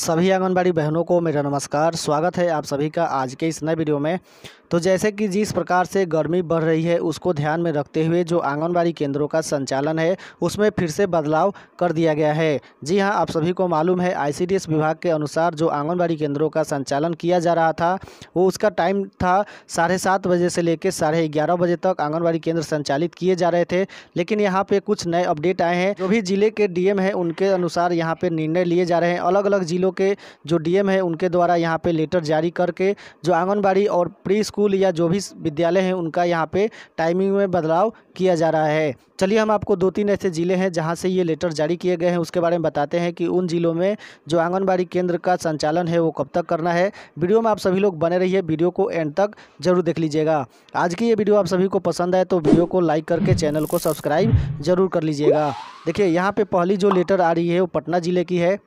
सभी आंगनबाड़ी बहनों को मेरा नमस्कार स्वागत है आप सभी का आज के इस नए वीडियो में तो जैसे कि जिस प्रकार से गर्मी बढ़ रही है उसको ध्यान में रखते हुए जो आंगनबाड़ी केंद्रों का संचालन है उसमें फिर से बदलाव कर दिया गया है जी हां आप सभी को मालूम है आईसीडीएस विभाग के अनुसार जो आंगनबाड़ी केंद्रों का संचालन किया जा रहा था वो उसका टाइम था साढ़े सात बजे से लेकर साढ़े ग्यारह बजे तक आंगनबाड़ी केंद्र संचालित किए जा रहे थे लेकिन यहाँ पर कुछ नए अपडेट आए हैं जो भी जिले के डी है उनके अनुसार यहाँ पर निर्णय लिए जा रहे हैं अलग अलग जिलों जिलों के जो डीएम है उनके द्वारा यहाँ पे लेटर जारी करके जो आंगनबाड़ी और प्री स्कूल या जो भी विद्यालय हैं उनका यहाँ पे टाइमिंग में बदलाव किया जा रहा है चलिए हम आपको दो तीन ऐसे ज़िले हैं जहाँ से ये लेटर जारी किए गए हैं उसके बारे में बताते हैं कि उन ज़िलों में जो आंगनबाड़ी केंद्र का संचालन है वो कब तक करना है वीडियो में आप सभी लोग बने रहिए वीडियो को एंड तक जरूर देख लीजिएगा आज की ये वीडियो आप सभी को पसंद आए तो वीडियो को लाइक करके चैनल को सब्सक्राइब जरूर कर लीजिएगा देखिए यहाँ पे पहली जो लेटर आ रही है वो पटना ज़िले की है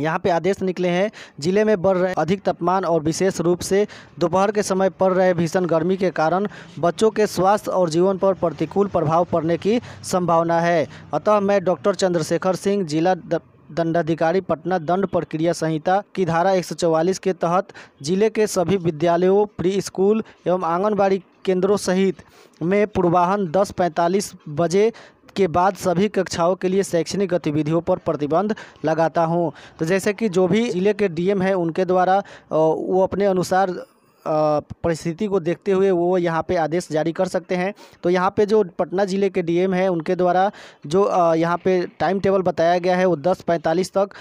यहाँ पे आदेश निकले हैं जिले में बढ़ रहे अधिक तापमान और विशेष रूप से दोपहर के समय पड़ रहे भीषण गर्मी के कारण बच्चों के स्वास्थ्य और जीवन पर प्रतिकूल प्रभाव पड़ने की संभावना है अतः मैं डॉक्टर चंद्रशेखर सिंह जिला द... दंडाधिकारी पटना दंड प्रक्रिया संहिता की धारा 144 के तहत जिले के सभी विद्यालयों प्री स्कूल एवं आंगनबाड़ी केंद्रों सहित में पूर्वाहन पैंतालीस बजे के बाद सभी कक्षाओं के लिए शैक्षणिक गतिविधियों पर प्रतिबंध लगाता हूँ तो जैसे कि जो भी ज़िले के डीएम हैं उनके द्वारा वो अपने अनुसार परिस्थिति को देखते हुए वो यहाँ पे आदेश जारी कर सकते हैं तो यहाँ पे जो पटना ज़िले के डीएम हैं उनके द्वारा जो यहाँ पे टाइम टेबल बताया गया है वो दस पैंतालीस तक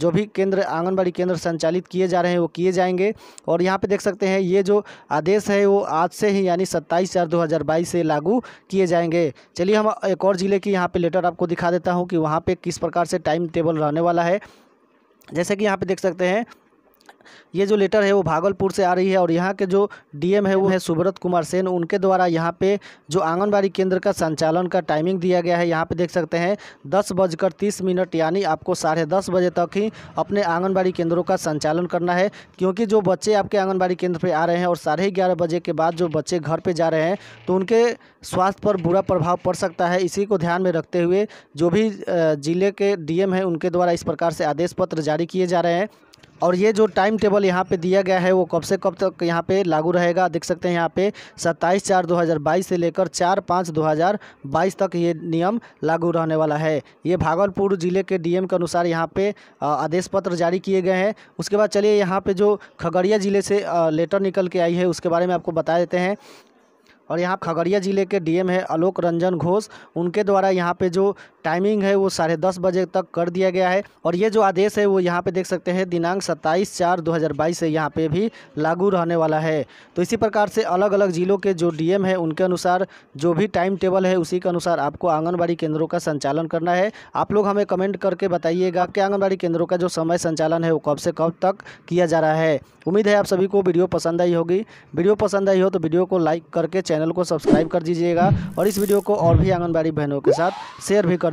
जो भी केंद्र आंगनबाड़ी केंद्र संचालित किए जा रहे हैं वो किए जाएंगे और यहाँ पे देख सकते हैं ये जो आदेश है वो आज से ही यानी सत्ताईस चार दो से लागू किए जाएंगे चलिए हम एक और ज़िले की यहाँ पर लेटर आपको दिखा देता हूँ कि वहाँ पर किस प्रकार से टाइम टेबल रहने वाला है जैसे कि यहाँ पर देख सकते हैं ये जो लेटर है वो भागलपुर से आ रही है और यहाँ के जो डीएम है वो है सुब्रत कुमार सेन उनके द्वारा यहाँ पे जो आंगनबाड़ी केंद्र का संचालन का टाइमिंग दिया गया है यहाँ पे देख सकते हैं दस बजकर तीस मिनट यानी आपको साढ़े दस बजे तक ही अपने आंगनबाड़ी केंद्रों का संचालन करना है क्योंकि जो बच्चे आपके आंगनबाड़ी केंद्र पर आ रहे हैं और साढ़े ग्यारह बजे के बाद जो बच्चे घर पर जा रहे हैं तो उनके स्वास्थ्य पर बुरा प्रभाव पड़ सकता है इसी को ध्यान में रखते हुए जो भी ज़िले के डी हैं उनके द्वारा इस प्रकार से आदेश पत्र जारी किए जा रहे हैं और ये जो टाइम टेबल यहाँ पे दिया गया है वो कब से कब तक यहाँ पे लागू रहेगा देख सकते हैं यहाँ पे 27 चार 2022 से लेकर 4 पाँच 2022 तक ये नियम लागू रहने वाला है ये भागलपुर ज़िले के डीएम के अनुसार यहाँ पे आदेश पत्र जारी किए गए हैं उसके बाद चलिए यहाँ पे जो खगड़िया ज़िले से लेटर निकल के आई है उसके बारे में आपको बता देते हैं और यहाँ खगड़िया ज़िले के डीएम है आलोक रंजन घोष उनके द्वारा यहाँ पे जो टाइमिंग है वो साढ़े दस बजे तक कर दिया गया है और ये जो आदेश है वो यहाँ पे देख सकते हैं दिनांक सत्ताईस चार 2022 से यहाँ पे भी लागू रहने वाला है तो इसी प्रकार से अलग अलग ज़िलों के जो डीएम है उनके अनुसार जो भी टाइम टेबल है उसी के अनुसार आपको आंगनबाड़ी केंद्रों का संचालन करना है आप लोग हमें कमेंट करके बताइएगा कि आंगनबाड़ी केंद्रों का जो समय संचालन है वो कब से कब तक किया जा रहा है उम्मीद है आप सभी को वीडियो पसंद आई होगी वीडियो पसंद आई हो तो वीडियो को लाइक करके चैनल को सब्सक्राइब कर दीजिएगा और इस वीडियो को और भी आंगनबाड़ी बहनों के साथ शेयर भी कर